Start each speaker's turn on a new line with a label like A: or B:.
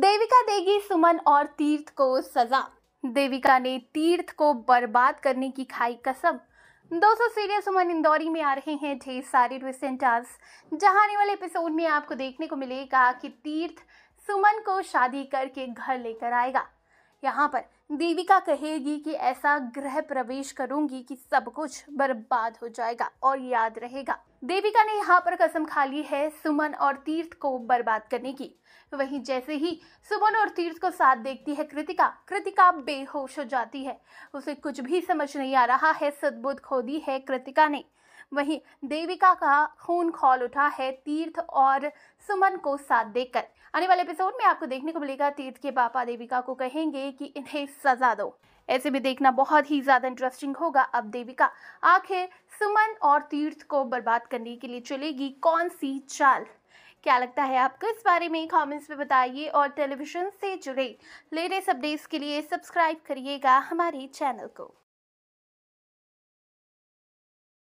A: देविका देगी सुमन और तीर्थ को सजा देविका ने तीर्थ को बर्बाद करने की खाई कसम दोस्तों सीरियल सुमन इंदौरी में आ रहे हैं ढेर सारे रिसेंट एंड जहां आने वाले एपिसोड में आपको देखने को मिलेगा कि तीर्थ सुमन को शादी करके घर लेकर आएगा यहाँ पर देविका कहेगी कि ऐसा ग्रह प्रवेश करूंगी कि सब कुछ बर्बाद हो जाएगा और याद रहेगा देविका ने यहाँ पर कसम खा ली है सुमन और तीर्थ को बर्बाद करने की वहीं जैसे ही सुमन और तीर्थ को साथ देखती है कृतिका कृतिका बेहोश हो जाती है उसे कुछ भी समझ नहीं आ रहा है सदबुद खो दी है कृतिका ने वहीं देविका का खून खोल उठा है तीर्थ और सुमन को साथ देकर आने वाले एपिसोड में आपको देखने को मिलेगा तीर्थ के पापा देविका को कहेंगे कि इन्हें सजा दो ऐसे भी देखना बहुत ही ज़्यादा इंटरेस्टिंग होगा अब देविका आखिर सुमन और तीर्थ को बर्बाद करने के लिए चलेगी कौन सी चाल क्या लगता है आपको इस बारे में कमेंट्स में बताइए और टेलीविज़न से जुड़े लेटेस्ट अपडेट्स के लिए सब्सक्राइब करिएगा हमारे चैनल को